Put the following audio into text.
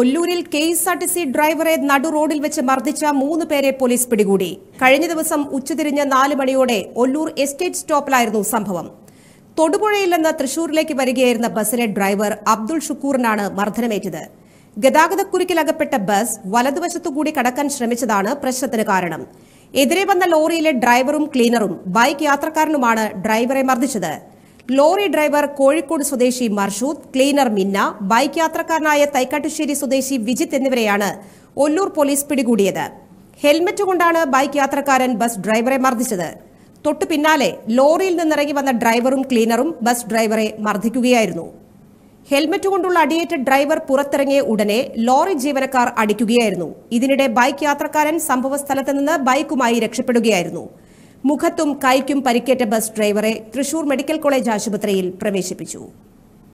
ഒല്ലൂരിൽ K S R T C ഡ്രൈവറെ നടു റോഡിൽ വെച്ച് മർദ്ദിച്ച മൂന്ന് പേരെ പോലീസ് പിടികൂടി കഴിഞ്ഞ ദിവസം ഉച്ചതിരിഞ്ഞ് നാല് മണിയോടെ ഒല്ലൂർ എസ്റ്റേറ്റ് സ്റ്റോപ്പിലായിരുന്നു സംഭവം തൊടുപുഴയിൽ നിന്ന് തൃശൂരിലേക്ക് വരികയായിരുന്ന ബസ്സിലെ ഡ്രൈവർ അബ്ദുൾ ഷുക്കൂറിനാണ് മർദ്ദനമേറ്റത് ഗതാഗതക്കുരുക്കിലകപ്പെട്ട ബസ് വലതുവശത്തുകൂടി കടക്കാൻ ശ്രമിച്ചതാണ് പ്രശ്നത്തിന് കാരണം എതിരെ വന്ന ലോറിയിലെ ഡ്രൈവറും ക്ലീനറും ബൈക്ക് യാത്രക്കാരനുമാണ് ഡ്രൈവറെ മർദ്ദിച്ചത് ലോറി ഡ്രൈവർ കോഴിക്കോട് സ്വദേശി മർഷൂദ് ക്ലീനർ മിന്ന ബൈക്ക് യാത്രക്കാരനായ തൈക്കാട്ടുശ്ശേരി സ്വദേശി വിജിത്ത് എന്നിവരെയാണ് ഒല്ലൂർ പോലീസ് പിടികൂടിയത് ഹെൽമറ്റ് കൊണ്ടാണ് ബൈക്ക് യാത്രക്കാരൻ ബസ് ഡ്രൈവറെ മർദ്ദിച്ചത് തൊട്ടു പിന്നാലെ ലോറിയിൽ നിന്നിറങ്ങി വന്ന ഡ്രൈവറും ക്ലീനറും ബസ് ഡ്രൈവറെ മർദ്ദിക്കുകയായിരുന്നു ഹെൽമറ്റ് കൊണ്ടുള്ള അടിയേറ്റ ഡ്രൈവർ പുറത്തിറങ്ങിയ ഉടനെ ലോറി ജീവനക്കാർ അടിക്കുകയായിരുന്നു ഇതിനിടെ ബൈക്ക് യാത്രക്കാരൻ സംഭവസ്ഥലത്ത് നിന്ന് ബൈക്കുമായി രക്ഷപ്പെടുകയായിരുന്നു മുഖത്തും കൈക്കും പരിക്കേറ്റ ബസ് ഡ്രൈവറെ തൃശൂർ മെഡിക്കൽ കോളേജ് ആശുപത്രിയിൽ പ്രവേശിപ്പിച്ചു